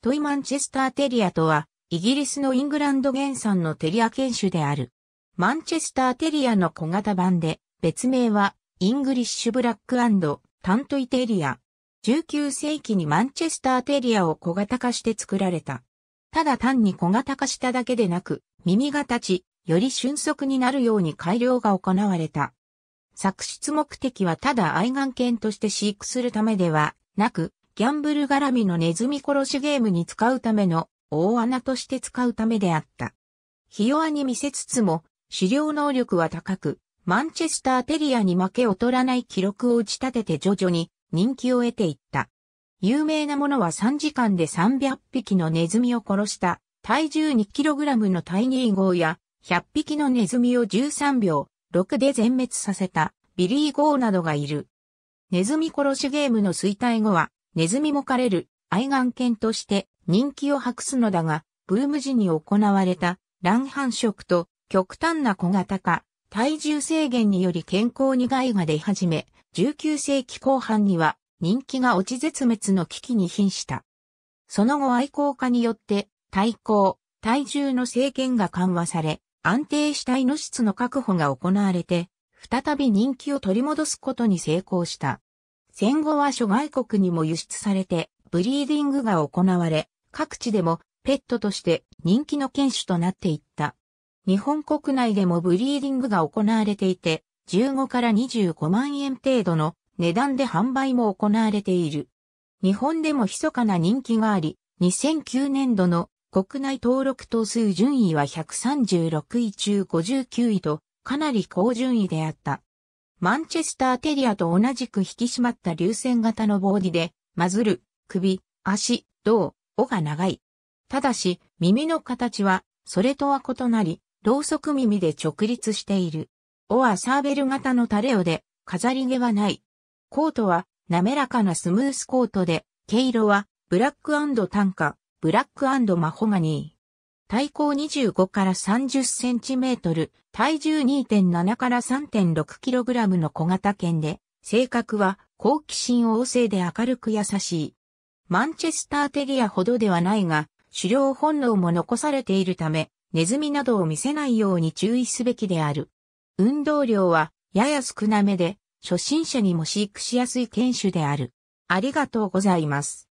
トイマンチェスターテリアとは、イギリスのイングランド原産のテリア犬種である。マンチェスターテリアの小型版で、別名は、イングリッシュブラックタントイテリア。19世紀にマンチェスターテリアを小型化して作られた。ただ単に小型化しただけでなく、耳が立ち、より俊足になるように改良が行われた。作出目的はただ愛玩犬として飼育するためではなく、ギャンブル絡みのネズミ殺しゲームに使うための大穴として使うためであった。ひ弱に見せつつも、狩猟能力は高く、マンチェスターテリアに負け劣らない記録を打ち立てて徐々に人気を得ていった。有名なものは3時間で300匹のネズミを殺した、体重 2kg のタイニー号や、100匹のネズミを13秒、6で全滅させた、ビリー号などがいる。ネズミ殺しゲームの衰退後は、ネズミも狩れる愛玩犬として人気を博すのだが、ブーム時に行われた卵繁殖と極端な小型化、体重制限により健康に害が出始め、19世紀後半には人気が落ち絶滅の危機に瀕した。その後愛好家によって体高、体重の制限が緩和され、安定したイノシツの確保が行われて、再び人気を取り戻すことに成功した。戦後は諸外国にも輸出されて、ブリーディングが行われ、各地でもペットとして人気の犬種となっていった。日本国内でもブリーディングが行われていて、15から25万円程度の値段で販売も行われている。日本でも密かな人気があり、2009年度の国内登録頭数順位は136位中59位と、かなり高順位であった。マンチェスターテリアと同じく引き締まった流線型のボディで、マズル、首、足、胴、尾が長い。ただし、耳の形は、それとは異なり、ろうそく耳で直立している。尾はサーベル型のタレオで、飾り毛はない。コートは、滑らかなスムースコートで、毛色は、ブラック短歌、ブラックマホガニー。体高25から30センチメートル、体重2.7から3.6キログラムの小型犬で、性格は好奇心旺盛で明るく優しい。マンチェスターテリアほどではないが、狩猟本能も残されているため、ネズミなどを見せないように注意すべきである。運動量はやや少なめで、初心者にも飼育しやすい犬種である。ありがとうございます。